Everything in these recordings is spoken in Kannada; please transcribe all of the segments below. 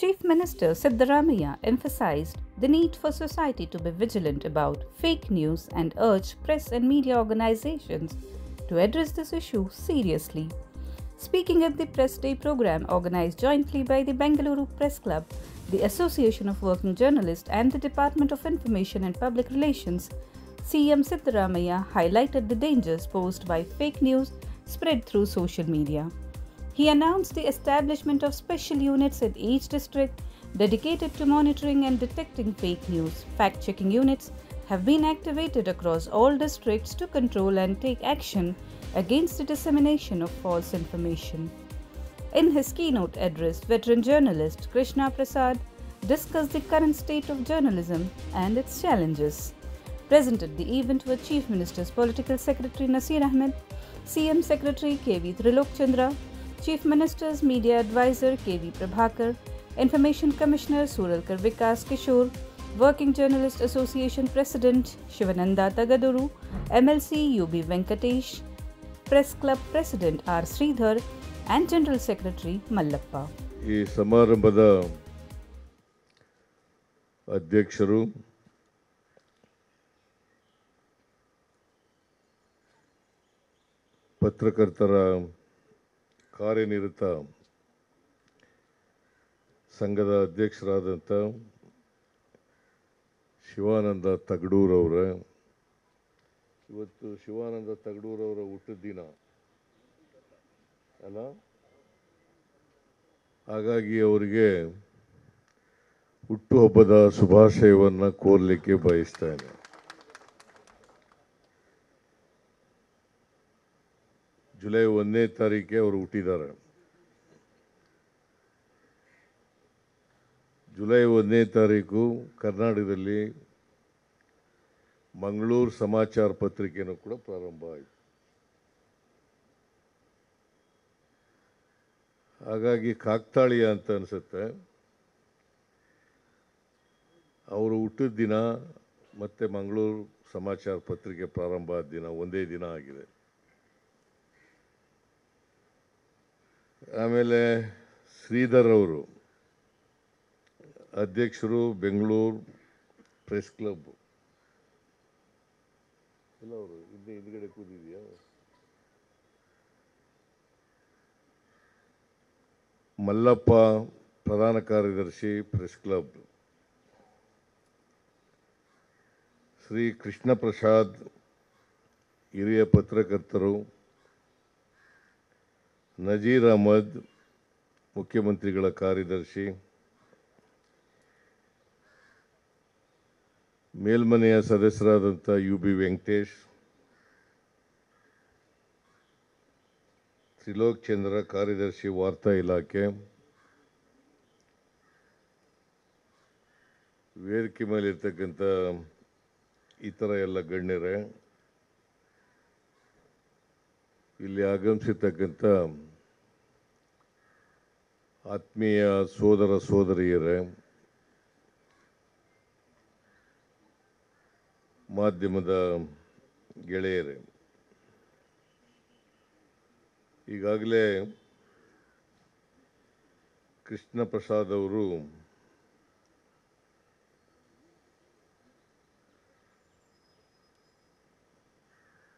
Chief Minister Siddharamaiah emphasized the need for society to be vigilant about fake news and urged press and media organizations to address this issue seriously. Speaking at the Press Day program organized jointly by the Bengaluru Press Club, the Association of Working Journalists, and the Department of Information and Public Relations, CM Siddharamaiah highlighted the dangers posed by fake news spread through social media. He announced the establishment of special units in each district dedicated to monitoring and detecting fake news. Fact checking units have been activated across all districts to control and take action against the dissemination of false information. In his keynote address, veteran journalist Krishna Prasad discussed the current state of journalism and its challenges. Present at the event were Chief Minister's Political Secretary Nasir Ahmed, CM Secretary K.V. Trilok Chandra, chief ministers media adviser K V Prabhakar information commissioner Suralkar Vikas Kishore working journalist association president Shivananda Tagaduru MLC UB Venkatesh press club president R Shridhar and general secretary Mallappa ಈ ಕಾರ್ಯನಿರತ ಸಂಘದ ಅಧ್ಯಕ್ಷರಾದಂಥ ಶಿವಾನಂದ ತಗಡೂರವರ ಇವತ್ತು ಶಿವಾನಂದ ತಗಡೂರವರ ಹುಟ್ಟಿದ ದಿನ ಅಲ್ಲ ಹಾಗಾಗಿ ಅವರಿಗೆ ಹುಟ್ಟುಹಬ್ಬದ ಶುಭಾಶಯವನ್ನು ಕೋರಲಿಕ್ಕೆ ಬಯಸ್ತೇನೆ ಜುಲೈ ಒಂದನೇ ತಾರೀಕೆ ಅವರು ಹುಟ್ಟಿದ್ದಾರೆ ಜುಲೈ ಒಂದನೇ ತಾರೀಕು ಕರ್ನಾಟಕದಲ್ಲಿ ಮಂಗಳೂರು ಸಮಾಚಾರ ಪತ್ರಿಕೆಯೂ ಕೂಡ ಪ್ರಾರಂಭ ಆಯಿತು ಹಾಗಾಗಿ ಕಾಕ್ತಾಳೀಯ ಅಂತ ಅನಿಸುತ್ತೆ ಅವರು ಹುಟ್ಟಿದ ದಿನ ಮತ್ತು ಮಂಗಳೂರು ಸಮಾಚಾರ ಪತ್ರಿಕೆ ಪ್ರಾರಂಭ ಆದ ದಿನ ಒಂದೇ ದಿನ ಆಗಿದೆ ಆಮೇಲೆ ಶ್ರೀಧರ್ ಅವರು ಅಧ್ಯಕ್ಷರು ಬೆಂಗಳೂರು ಪ್ರೆಸ್ ಕ್ಲಬ್ ಎಲ್ಲ ಅವರು ಹಿಂದ್ಗಡೆ ಕೂತಿದೆಯಾ ಮಲ್ಲಪ್ಪ ಪ್ರಧಾನ ಕಾರ್ಯದರ್ಶಿ ಪ್ರೆಸ್ ಕ್ಲಬ್ ಶ್ರೀ ಕೃಷ್ಣ ಪ್ರಸಾದ್ ಹಿರಿಯ ಪತ್ರಕರ್ತರು ನಜೀರ್ ಅಹಮದ್ ಮುಖ್ಯಮಂತ್ರಿಗಳ ಕಾರ್ಯದರ್ಶಿ ಮೇಲ್ಮನೆಯ ಸದಸ್ಯರಾದಂಥ ಯು ಬಿ ವೆಂಕಟೇಶ್ ತ್ರಿಲೋಕ್ ಚಂದ್ರ ಕಾರ್ಯದರ್ಶಿ ವಾರ್ತಾ ಇಲಾಖೆ ವೇದಿಕೆ ಮೇಲೆ ಇರ್ತಕ್ಕಂಥ ಈ ಎಲ್ಲ ಗಣ್ಯರೇ ಇಲ್ಲಿ ಆಗಮಿಸಿರ್ತಕ್ಕಂಥ ಆತ್ಮೀಯ ಸೋದರ ಸೋದರಿಯರೇ ಮಾಧ್ಯಮದ ಗೆಳೆಯರೇ ಈಗಾಗಲೇ ಕೃಷ್ಣ ಪ್ರಸಾದ್ ಅವರು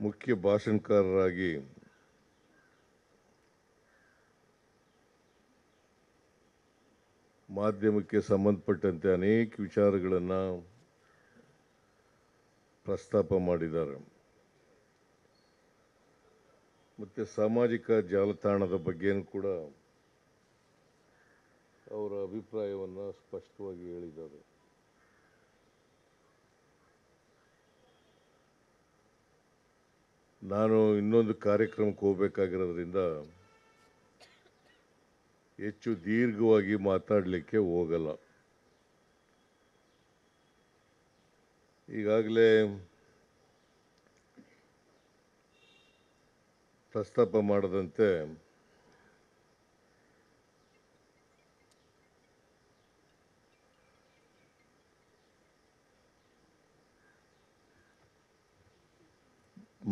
ಮುಖ್ಯ ಭಾಷಣಕಾರರಾಗಿ ಮಾಧ್ಯಮಕ್ಕೆ ಸಂಬಂಧಪಟ್ಟಂತೆ ಅನೇಕ ವಿಚಾರಗಳನ್ನು ಪ್ರಸ್ತಾಪ ಮಾಡಿದ್ದಾರೆ ಮತ್ತು ಸಾಮಾಜಿಕ ಜಾಲತಾಣದ ಬಗ್ಗೆಯೂ ಕೂಡ ಅವರ ಅಭಿಪ್ರಾಯವನ್ನು ಸ್ಪಷ್ಟವಾಗಿ ಹೇಳಿದ್ದಾರೆ ನಾನು ಇನ್ನೊಂದು ಕಾರ್ಯಕ್ರಮಕ್ಕೆ ಹೋಗಬೇಕಾಗಿರೋದ್ರಿಂದ ಹೆಚ್ಚು ದೀರ್ಘವಾಗಿ ಮಾತಾಡಲಿಕ್ಕೆ ಹೋಗಲ್ಲ ಈಗಾಗಲೇ ಪ್ರಸ್ತಾಪ ಮಾಡದಂತೆ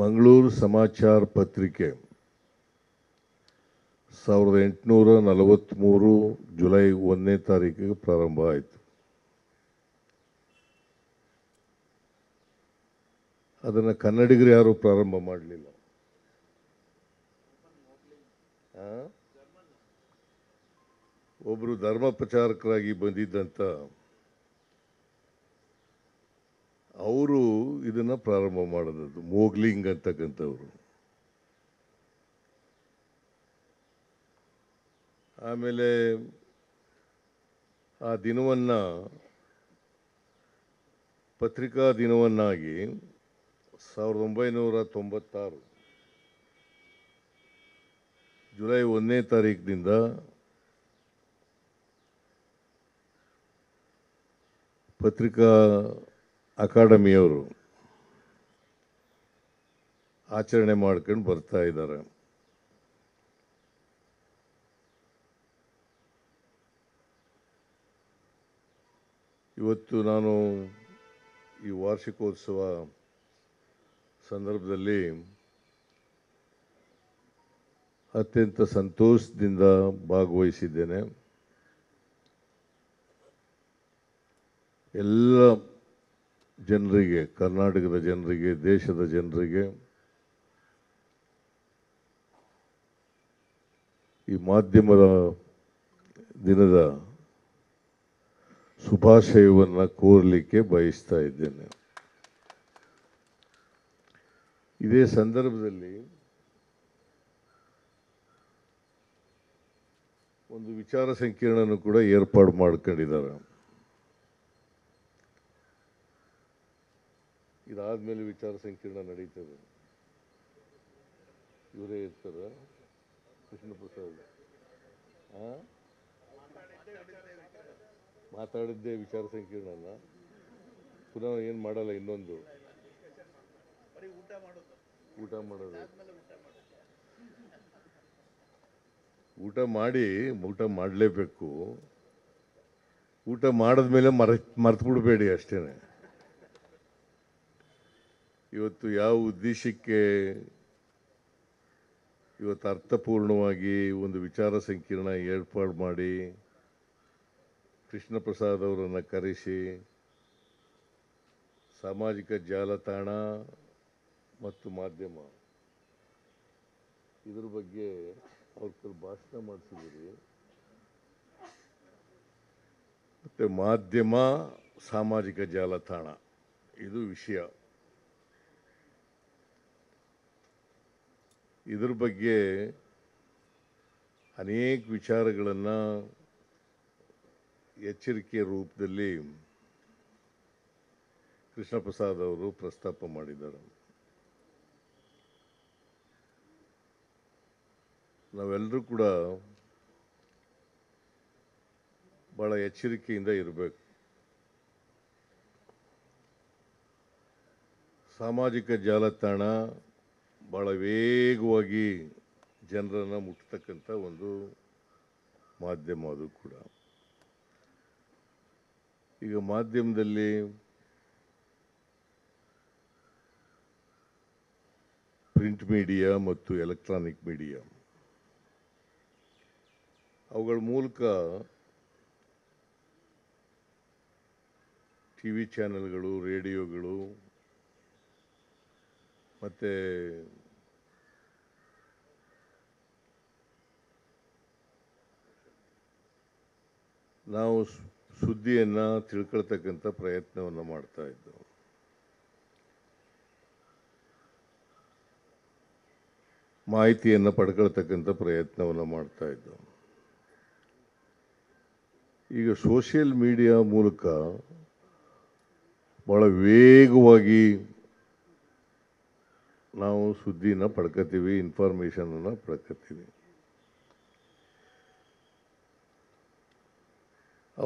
ಮಂಗಳೂರು ಸಮಾಚಾರ ಪತ್ರಿಕೆ ಸಾವಿರದ ಎಂಟುನೂರ ನಲವತ್ತ್ಮೂರು ಜುಲೈ ಒಂದನೇ ತಾರೀಕಿಗೆ ಪ್ರಾರಂಭ ಆಯಿತು ಅದನ್ನು ಕನ್ನಡಿಗರು ಯಾರೂ ಪ್ರಾರಂಭ ಮಾಡಲಿಲ್ಲ ಒಬ್ಬರು ಧರ್ಮ ಪ್ರಚಾರಕರಾಗಿ ಬಂದಿದ್ದಂಥ ಅವರು ಇದನ್ನು ಪ್ರಾರಂಭ ಮಾಡಿದದ್ದು ಮೋಗ್ಲಿಂಗ್ ಅಂತಕ್ಕಂಥವ್ರು ಆಮೇಲೆ ಆ ದಿನವನ್ನು ಪತ್ರಿಕಾ ದಿನವನ್ನಾಗಿ ಸಾವಿರದ ಒಂಬೈನೂರ ತೊಂಬತ್ತಾರು ಜುಲೈ ಒಂದನೇ ತಾರೀಕಿನಿಂದ ಪತ್ರಿಕಾ ಅಕಾಡೆಮಿಯವರು ಆಚರಣೆ ಮಾಡ್ಕೊಂಡು ಬರ್ತಾ ಇದ್ದಾರೆ ಇವತ್ತು ನಾನು ಈ ವಾರ್ಷಿಕೋತ್ಸವ ಸಂದರ್ಭದಲ್ಲಿ ಅತ್ಯಂತ ಸಂತೋಷದಿಂದ ಭಾಗವಹಿಸಿದ್ದೇನೆ ಎಲ್ಲ ಜನರಿಗೆ ಕರ್ನಾಟಕದ ಜನರಿಗೆ ದೇಶದ ಜನರಿಗೆ ಈ ಮಾಧ್ಯಮದ ದಿನದ ಶುಭಾಶಯವನ್ನು ಕೋರಲಿಕ್ಕೆ ಬಯಸ್ತಾ ಇದ್ದೇನೆ ಇದೇ ಸಂದರ್ಭದಲ್ಲಿ ಒಂದು ವಿಚಾರ ಸಂಕಿರಣನೂ ಕೂಡ ಏರ್ಪಾಡು ಮಾಡ್ಕೊಂಡಿದ್ದಾರೆ ಇದಾದ್ಮೇಲೆ ವಿಚಾರ ಸಂಕಿರಣ ನಡೀತದೆ ಇವರೇ ಇರ್ತಾರೆ ಕೃಷ್ಣ ಪ್ರಸಾದ್ ಹಾಂ ಮಾತಾಡಿದ್ದೇ ವಿಚಾರ ಸಂಕೀರ್ಣನ ಪುನಃ ಏನು ಮಾಡಲ್ಲ ಇನ್ನೊಂದು ಊಟ ಮಾಡೋದು ಊಟ ಮಾಡಿ ಊಟ ಮಾಡಲೇಬೇಕು ಊಟ ಮಾಡಿದ್ಮೇಲೆ ಮರ ಮರ್ತು ಬಿಡಬೇಡಿ ಅಷ್ಟೇ ಇವತ್ತು ಯಾವ ಉದ್ದೇಶಕ್ಕೆ ಇವತ್ತು ಅರ್ಥಪೂರ್ಣವಾಗಿ ಒಂದು ವಿಚಾರ ಸಂಕಿರಣ ಏರ್ಪಾಡು ಮಾಡಿ ಕೃಷ್ಣ ಪ್ರಸಾದ್ ಅವರನ್ನು ಕರೆಸಿ ಸಾಮಾಜಿಕ ಜಾಲತಾಣ ಮತ್ತು ಮಾಧ್ಯಮ ಇದ್ರ ಬಗ್ಗೆ ಅವ್ರ ಭಾಷಣ ಮಾಡಿಸಿದ್ದೀರಿ ಮತ್ತು ಮಾಧ್ಯಮ ಸಾಮಾಜಿಕ ಜಾಲತಾಣ ಇದು ವಿಷಯ ಇದ್ರ ಬಗ್ಗೆ ಅನೇಕ ವಿಚಾರಗಳನ್ನು ಎಚ್ಚರಿಕೆಯ ರೂಪದಲ್ಲಿ ಕೃಷ್ಣ ಪ್ರಸಾದ್ ಅವರು ಪ್ರಸ್ತಾಪ ಮಾಡಿದ್ದಾರೆ ನಾವೆಲ್ಲರೂ ಕೂಡ ಭಾಳ ಎಚ್ಚರಿಕೆಯಿಂದ ಇರಬೇಕು ಸಾಮಾಜಿಕ ಜಾಲತಾಣ ಭಾಳ ವೇಗವಾಗಿ ಜನರನ್ನು ಮುಟ್ಟತಕ್ಕಂಥ ಒಂದು ಮಾಧ್ಯಮ ಅದು ಕೂಡ ಈಗ ಮಾಧ್ಯಮದಲ್ಲಿ ಪ್ರಿಂಟ್ ಮೀಡಿಯಾ ಮತ್ತು ಎಲೆಕ್ಟ್ರಾನಿಕ್ ಮೀಡಿಯಾ ಅವುಗಳ ಮೂಲಕ ಟಿ ವಿ ಚಾನೆಲ್ಗಳು ರೇಡಿಯೋಗಳು ಮತ್ತು ನಾವು ಸುದ್ದಿಯನ್ನು ತಿಳ್ಕೊಳ್ತಕ್ಕಂಥ ಪ್ರಯತ್ನವನ್ನು ಮಾಡ್ತಾ ಇದ್ದವು ಮಾಹಿತಿಯನ್ನು ಪಡ್ಕೊಳ್ತಕ್ಕಂಥ ಪ್ರಯತ್ನವನ್ನು ಮಾಡ್ತಾ ಇದ್ದವು ಈಗ ಸೋಷಿಯಲ್ ಮೀಡಿಯಾ ಮೂಲಕ ಭಾಳ ವೇಗವಾಗಿ ನಾವು ಸುದ್ದಿನ ಪಡ್ಕೊತೀವಿ ಇನ್ಫಾರ್ಮೇಷನನ್ನು ಪಡ್ಕೋತೀವಿ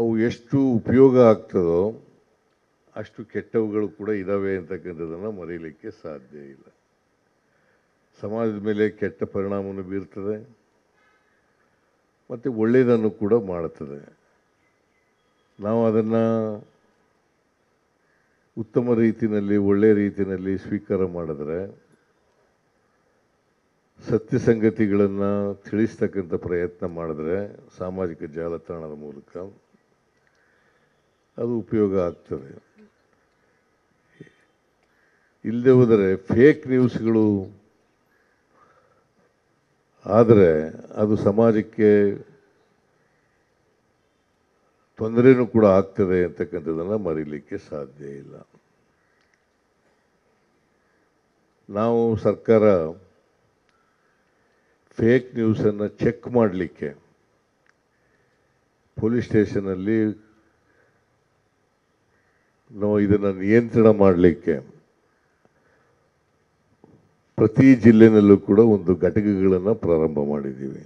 ಅವು ಎಷ್ಟು ಉಪಯೋಗ ಆಗ್ತದೋ ಅಷ್ಟು ಕೆಟ್ಟವುಗಳು ಕೂಡ ಇದ್ದಾವೆ ಅಂತಕ್ಕಂಥದ್ದನ್ನು ಮರೆಯಲಿಕ್ಕೆ ಸಾಧ್ಯ ಇಲ್ಲ ಸಮಾಜದ ಮೇಲೆ ಕೆಟ್ಟ ಪರಿಣಾಮವನ್ನು ಬೀರ್ತದೆ ಮತ್ತು ಒಳ್ಳೆಯದನ್ನು ಕೂಡ ಮಾಡುತ್ತದೆ ನಾವು ಅದನ್ನು ಉತ್ತಮ ರೀತಿಯಲ್ಲಿ ಒಳ್ಳೆಯ ರೀತಿಯಲ್ಲಿ ಸ್ವೀಕಾರ ಮಾಡಿದ್ರೆ ಸತ್ಯ ಸಂಗತಿಗಳನ್ನು ತಿಳಿಸ್ತಕ್ಕಂಥ ಪ್ರಯತ್ನ ಮಾಡಿದ್ರೆ ಸಾಮಾಜಿಕ ಜಾಲತಾಣದ ಮೂಲಕ ಅದು ಉಪಯೋಗ ಆಗ್ತದೆ ಇಲ್ಲದೆ ಹೋದರೆ ಫೇಕ್ ನ್ಯೂಸ್ಗಳು ಆದರೆ ಅದು ಸಮಾಜಕ್ಕೆ ತೊಂದರೆನೂ ಕೂಡ ಆಗ್ತದೆ ಅಂತಕ್ಕಂಥದ್ದನ್ನು ಮರೀಲಿಕ್ಕೆ ಸಾಧ್ಯ ಇಲ್ಲ ನಾವು ಸರ್ಕಾರ ಫೇಕ್ ನ್ಯೂಸನ್ನು ಚೆಕ್ ಮಾಡಲಿಕ್ಕೆ ಪೊಲೀಸ್ ಸ್ಟೇಷನಲ್ಲಿ ನಾವು ಇದನ್ನು ನಿಯಂತ್ರಣ ಮಾಡಲಿಕ್ಕೆ ಪ್ರತಿ ಜಿಲ್ಲೆನಲ್ಲೂ ಕೂಡ ಒಂದು ಘಟಕಗಳನ್ನು ಪ್ರಾರಂಭ ಮಾಡಿದ್ದೀವಿ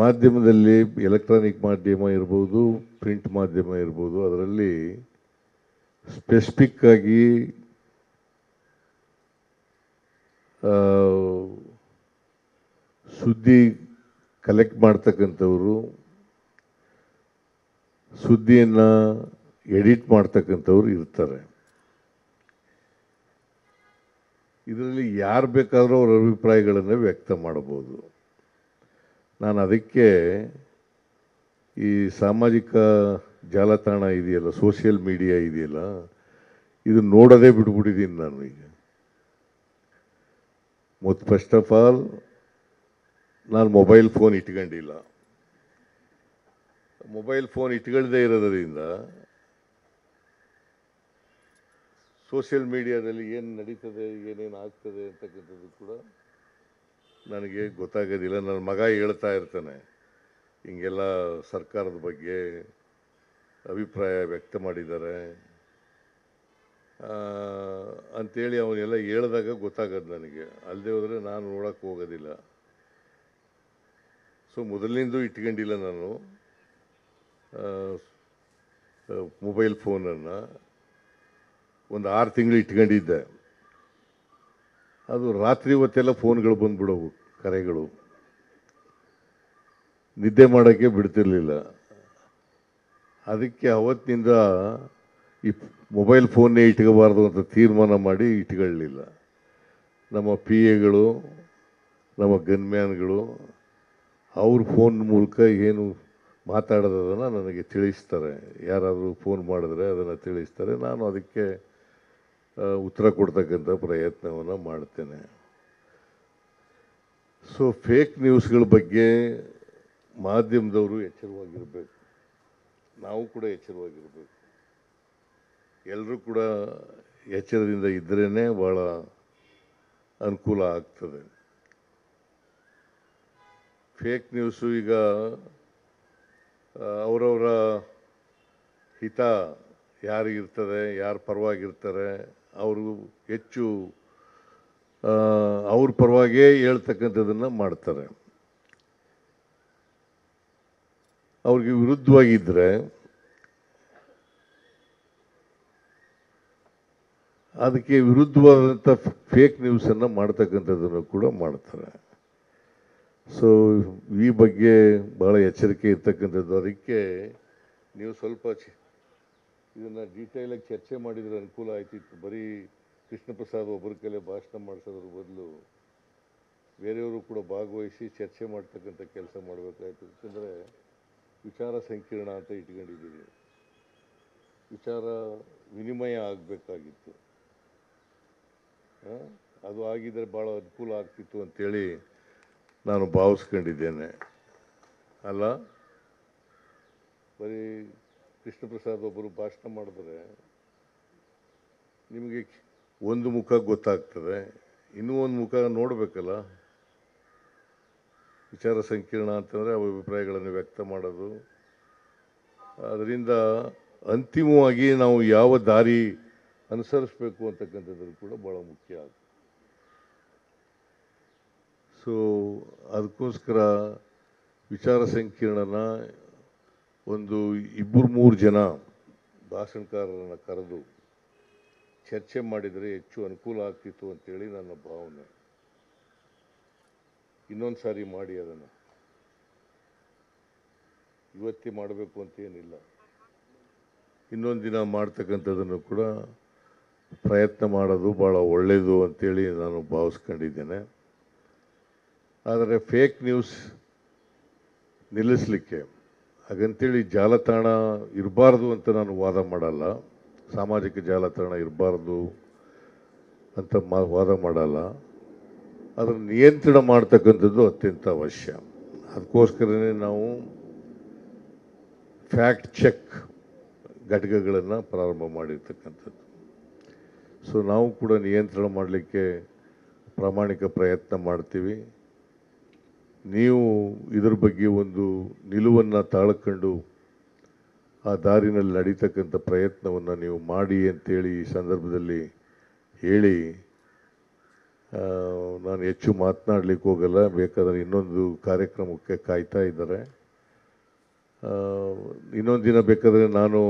ಮಾಧ್ಯಮದಲ್ಲಿ ಎಲೆಕ್ಟ್ರಾನಿಕ್ ಮಾಧ್ಯಮ ಇರ್ಬೋದು ಪ್ರಿಂಟ್ ಮಾಧ್ಯಮ ಇರ್ಬೋದು ಅದರಲ್ಲಿ ಸ್ಪೆಸಿಫಿಕ್ಕಾಗಿ ಸುದ್ದಿ ಕಲೆಕ್ಟ್ ಮಾಡ್ತಕ್ಕಂಥವರು ಸುದ್ದಿಯನ್ನು ಎಡಿಟ್ ಮಾಡ್ತಕ್ಕಂಥವ್ರು ಇರ್ತಾರೆ ಇದರಲ್ಲಿ ಯಾರು ಬೇಕಾದರೂ ಅವ್ರ ಅಭಿಪ್ರಾಯಗಳನ್ನು ವ್ಯಕ್ತ ಮಾಡ್ಬೋದು ನಾನು ಅದಕ್ಕೆ ಈ ಸಾಮಾಜಿಕ ಜಾಲತಾಣ ಇದೆಯಲ್ಲ ಸೋಷಿಯಲ್ ಮೀಡಿಯಾ ಇದೆಯಲ್ಲ ಇದು ನೋಡೋದೇ ಬಿಟ್ಬಿಟ್ಟಿದ್ದೀನಿ ನಾನು ಈಗ ಮತ್ತು ಫಸ್ಟ್ ಆಫ್ ಆಲ್ ನಾನು ಮೊಬೈಲ್ ಫೋನ್ ಇಟ್ಕೊಂಡಿಲ್ಲ ಮೊಬೈಲ್ ಫೋನ್ ಇಟ್ಕೊಳ್ಳದೇ ಇರೋದರಿಂದ ಸೋಷಿಯಲ್ ಮೀಡಿಯಾದಲ್ಲಿ ಏನು ನಡೀತದೆ ಏನೇನು ಆಗ್ತದೆ ಅಂತಕ್ಕಂಥದ್ದು ಕೂಡ ನನಗೆ ಗೊತ್ತಾಗೋದಿಲ್ಲ ನನ್ನ ಮಗ ಹೇಳ್ತಾ ಇರ್ತಾನೆ ಹಿಂಗೆಲ್ಲ ಸರ್ಕಾರದ ಬಗ್ಗೆ ಅಭಿಪ್ರಾಯ ವ್ಯಕ್ತ ಮಾಡಿದ್ದಾರೆ ಅಂಥೇಳಿ ಅವನ್ನೆಲ್ಲ ಹೇಳಿದಾಗ ಗೊತ್ತಾಗೋದು ನನಗೆ ಅಲ್ಲದೆ ಹೋದರೆ ನಾನು ನೋಡೋಕ್ಕೆ ಹೋಗೋದಿಲ್ಲ ಸೊ ಮೊದಲಿನಿಂದ ಇಟ್ಕೊಂಡಿಲ್ಲ ನಾನು ಮೊಬೈಲ್ ಫೋನನ್ನು ಒಂದು ಆರು ತಿಂಗಳು ಇಟ್ಕೊಂಡಿದ್ದೆ ಅದು ರಾತ್ರಿ ಹೊತ್ತೆಲ್ಲ ಫೋನ್ಗಳು ಬಂದುಬಿಡೋವು ಕರೆಗಳು ನಿದ್ದೆ ಮಾಡೋಕ್ಕೆ ಬಿಡ್ತಿರ್ಲಿಲ್ಲ ಅದಕ್ಕೆ ಅವತ್ತಿನಿಂದ ಈ ಮೊಬೈಲ್ ಫೋನ್ನೇ ಇಟ್ಕೋಬಾರ್ದು ಅಂತ ತೀರ್ಮಾನ ಮಾಡಿ ಇಟ್ಕೊಳ್ಳಲಿಲ್ಲ ನಮ್ಮ ಪಿ ಎಗಳು ನಮ್ಮ ಗನ್ಮ್ಯಾನ್ಗಳು ಅವ್ರ ಫೋನ್ ಮೂಲಕ ಏನು ಮಾತಾಡೋದನ್ನು ನನಗೆ ತಿಳಿಸ್ತಾರೆ ಯಾರಾದರೂ ಫೋನ್ ಮಾಡಿದ್ರೆ ಅದನ್ನು ತಿಳಿಸ್ತಾರೆ ನಾನು ಅದಕ್ಕೆ ಉತ್ತರ ಕೊಡ್ತಕ್ಕಂಥ ಪ್ರಯತ್ನವನ್ನು ಮಾಡ್ತೇನೆ ಸೊ ಫೇಕ್ ನ್ಯೂಸ್ಗಳ ಬಗ್ಗೆ ಮಾಧ್ಯಮದವರು ಎಚ್ಚರವಾಗಿರಬೇಕು ನಾವು ಕೂಡ ಎಚ್ಚರವಾಗಿರಬೇಕು ಎಲ್ಲರೂ ಕೂಡ ಎಚ್ಚರದಿಂದ ಇದ್ದರೇ ಭಾಳ ಅನುಕೂಲ ಆಗ್ತದೆ ಫೇಕ್ ನ್ಯೂಸು ಈಗ ಅವರವರ ಹಿತ ಯಾರಿಗಿರ್ತದೆ ಯಾರು ಪರವಾಗಿರ್ತಾರೆ ಅವರು ಹೆಚ್ಚು ಅವ್ರ ಪರವಾಗೇ ಹೇಳ್ತಕ್ಕಂಥದ್ದನ್ನು ಮಾಡ್ತಾರೆ ಅವ್ರಿಗೆ ವಿರುದ್ಧವಾಗಿದ್ದರೆ ಅದಕ್ಕೆ ವಿರುದ್ಧವಾದಂಥ ಫೇಕ್ ನ್ಯೂಸನ್ನು ಮಾಡ್ತಕ್ಕಂಥದ್ದನ್ನು ಕೂಡ ಮಾಡ್ತಾರೆ ಸೊ ಈ ಬಗ್ಗೆ ಬಹಳ ಎಚ್ಚರಿಕೆ ಇರ್ತಕ್ಕಂಥದ್ದು ಅದಕ್ಕೆ ನೀವು ಸ್ವಲ್ಪ ಇದನ್ನು ಡೀಟೇಲಾಗಿ ಚರ್ಚೆ ಮಾಡಿದರೆ ಅನುಕೂಲ ಆಯ್ತಿತ್ತು ಬರೀ ಕೃಷ್ಣ ಪ್ರಸಾದ್ ಒಬ್ಬರ ಕಲೆ ಭಾಷಣ ಮಾಡಿಸೋದ್ರ ಬದಲು ಬೇರೆಯವರು ಕೂಡ ಭಾಗವಹಿಸಿ ಚರ್ಚೆ ಮಾಡ್ತಕ್ಕಂಥ ಕೆಲಸ ಮಾಡಬೇಕಾಯ್ತು ಯಾಕಂದರೆ ವಿಚಾರ ಸಂಕೀರ್ಣ ಅಂತ ಇಟ್ಕೊಂಡಿದ್ದೀವಿ ವಿಚಾರ ವಿನಿಮಯ ಆಗಬೇಕಾಗಿತ್ತು ಅದು ಆಗಿದರೆ ಭಾಳ ಅನುಕೂಲ ಆಗ್ತಿತ್ತು ಅಂಥೇಳಿ ನಾನು ಭಾವಿಸ್ಕೊಂಡಿದ್ದೇನೆ ಅಲ್ಲ ಬರೀ ಕೃಷ್ಣ ಪ್ರಸಾದ್ ಒಬ್ಬರು ಭಾಷಣ ಮಾಡಿದ್ರೆ ನಿಮಗೆ ಒಂದು ಮುಖ ಗೊತ್ತಾಗ್ತದೆ ಇನ್ನೂ ಒಂದು ಮುಖ ನೋಡಬೇಕಲ್ಲ ವಿಚಾರ ಸಂಕೀರ್ಣ ಅಂತಂದರೆ ಅವ ಅಭಿಪ್ರಾಯಗಳನ್ನು ವ್ಯಕ್ತ ಮಾಡೋದು ಅದರಿಂದ ಅಂತಿಮವಾಗಿ ನಾವು ಯಾವ ದಾರಿ ಅನುಸರಿಸಬೇಕು ಅಂತಕ್ಕಂಥದ್ದು ಕೂಡ ಭಾಳ ಮುಖ್ಯ ಆಗ್ತದೆ ಸೊ ಅದಕ್ಕೋಸ್ಕರ ವಿಚಾರ ಸಂಕಿರಣನ ಒಂದು ಇಬ್ಬರು ಮೂರು ಜನ ಭಾಷಣಕಾರರನ್ನು ಕರೆದು ಚರ್ಚೆ ಮಾಡಿದರೆ ಹೆಚ್ಚು ಅನುಕೂಲ ಆಗ್ತಿತ್ತು ಅಂತೇಳಿ ನನ್ನ ಭಾವನೆ ಇನ್ನೊಂದು ಸಾರಿ ಮಾಡಿ ಅದನ್ನು ಇವತ್ತೇ ಮಾಡಬೇಕು ಅಂತೇನಿಲ್ಲ ಇನ್ನೊಂದು ದಿನ ಮಾಡ್ತಕ್ಕಂಥದ್ದನ್ನು ಕೂಡ ಪ್ರಯತ್ನ ಮಾಡೋದು ಭಾಳ ಒಳ್ಳೆಯದು ಅಂತೇಳಿ ನಾನು ಭಾವಿಸ್ಕೊಂಡಿದ್ದೇನೆ ಆದರೆ ಫೇಕ್ ನ್ಯೂಸ್ ನಿಲ್ಲಿಸಲಿಕ್ಕೆ ಹಾಗಂತೇಳಿ ಜಾಲತಾಣ ಇರಬಾರ್ದು ಅಂತ ನಾನು ವಾದ ಮಾಡಲ್ಲ ಸಾಮಾಜಿಕ ಜಾಲತಾಣ ಇರಬಾರ್ದು ಅಂತ ಮಾ ವಾದ ಮಾಡಲ್ಲ ಅದನ್ನು ನಿಯಂತ್ರಣ ಮಾಡ್ತಕ್ಕಂಥದ್ದು ಅತ್ಯಂತ ಅವಶ್ಯ ಅದಕ್ಕೋಸ್ಕರನೇ ನಾವು ಫ್ಯಾಕ್ಟ್ ಚೆಕ್ ಘಟಕಗಳನ್ನು ಪ್ರಾರಂಭ ಮಾಡಿರ್ತಕ್ಕಂಥದ್ದು ಸೊ ನಾವು ಕೂಡ ನಿಯಂತ್ರಣ ಮಾಡಲಿಕ್ಕೆ ಪ್ರಾಮಾಣಿಕ ಪ್ರಯತ್ನ ಮಾಡ್ತೀವಿ ನೀವು ಇದರ ಬಗ್ಗೆ ಒಂದು ನಿಲುವನ್ನು ತಾಳ್ಕೊಂಡು ಆ ದಾರಿನಲ್ಲಿ ನಡೀತಕ್ಕಂಥ ಪ್ರಯತ್ನವನ್ನು ನೀವು ಮಾಡಿ ಅಂತೇಳಿ ಈ ಸಂದರ್ಭದಲ್ಲಿ ಹೇಳಿ ನಾನು ಹೆಚ್ಚು ಮಾತನಾಡಲಿಕ್ಕೆ ಹೋಗಲ್ಲ ಬೇಕಾದರೆ ಇನ್ನೊಂದು ಕಾರ್ಯಕ್ರಮಕ್ಕೆ ಕಾಯ್ತಾ ಇದ್ದಾರೆ ಇನ್ನೊಂದು ದಿನ ಬೇಕಾದರೆ ನಾನು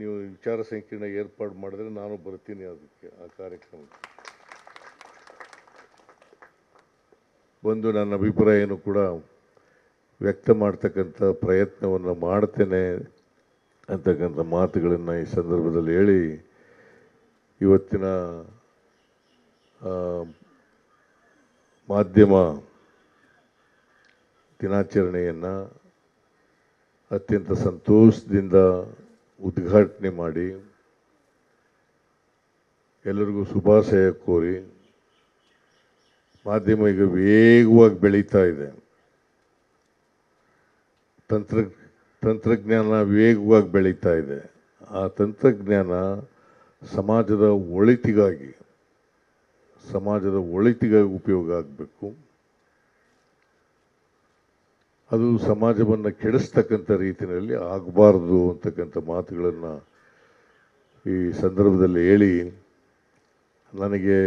ನೀವು ವಿಚಾರ ಸಂಕೀರ್ಣ ಏರ್ಪಾಡು ಮಾಡಿದ್ರೆ ನಾನು ಬರ್ತೀನಿ ಅದಕ್ಕೆ ಆ ಕಾರ್ಯಕ್ರಮಕ್ಕೆ ಒಂದು ನನ್ನ ಅಭಿಪ್ರಾಯನೂ ಕೂಡ ವ್ಯಕ್ತ ಮಾಡ್ತಕ್ಕಂಥ ಪ್ರಯತ್ನವನ್ನು ಮಾಡ್ತೇನೆ ಅಂತಕ್ಕಂಥ ಮಾತುಗಳನ್ನು ಈ ಸಂದರ್ಭದಲ್ಲಿ ಹೇಳಿ ಇವತ್ತಿನ ಮಾಧ್ಯಮ ದಿನಾಚರಣೆಯನ್ನು ಅತ್ಯಂತ ಸಂತೋಷದಿಂದ ಉದ್ಘಾಟನೆ ಮಾಡಿ ಎಲ್ಲರಿಗೂ ಶುಭಾಶಯ ಕೋರಿ ಮಾಧ್ಯಮ ಈಗ ವೇಗವಾಗಿ ಬೆಳೀತಾ ಇದೆ ತಂತ್ರ ತಂತ್ರಜ್ಞಾನ ವೇಗವಾಗಿ ಬೆಳೀತಾ ಇದೆ ಆ ತಂತ್ರಜ್ಞಾನ ಸಮಾಜದ ಒಳಿತಿಗಾಗಿ ಸಮಾಜದ ಒಳಿತಿಗಾಗಿ ಉಪಯೋಗ ಆಗಬೇಕು ಅದು ಸಮಾಜವನ್ನು ಕೆಡಿಸ್ತಕ್ಕಂಥ ರೀತಿಯಲ್ಲಿ ಆಗಬಾರ್ದು ಅಂತಕ್ಕಂಥ ಮಾತುಗಳನ್ನು ಈ ಸಂದರ್ಭದಲ್ಲಿ ಹೇಳಿ ನನಗೆ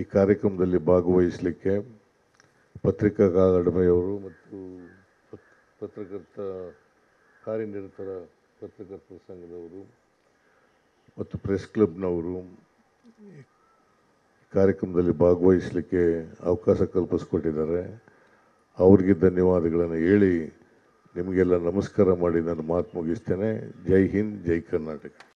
ಈ ಕಾರ್ಯಕ್ರಮದಲ್ಲಿ ಭಾಗವಹಿಸಲಿಕ್ಕೆ ಪತ್ರಿಕಾ ಕಾಗಡಮೆಯವರು ಮತ್ತು ಪತ್ರಕರ್ತ ಕಾರ್ಯನಿರತರ ಪತ್ರಕರ್ತರ ಸಂಘದವರು ಮತ್ತು ಪ್ರೆಸ್ ಕ್ಲಬ್ನವರು ಕಾರ್ಯಕ್ರಮದಲ್ಲಿ ಭಾಗವಹಿಸಲಿಕ್ಕೆ ಅವಕಾಶ ಕಲ್ಪಿಸಿಕೊಟ್ಟಿದ್ದಾರೆ ಅವ್ರಿಗೆ ಧನ್ಯವಾದಗಳನ್ನು ಹೇಳಿ ನಿಮಗೆಲ್ಲ ನಮಸ್ಕಾರ ಮಾಡಿ ನಾನು ಮಾತು ಮುಗಿಸ್ತೇನೆ ಜೈ ಹಿಂದ್ ಜೈ ಕರ್ನಾಟಕ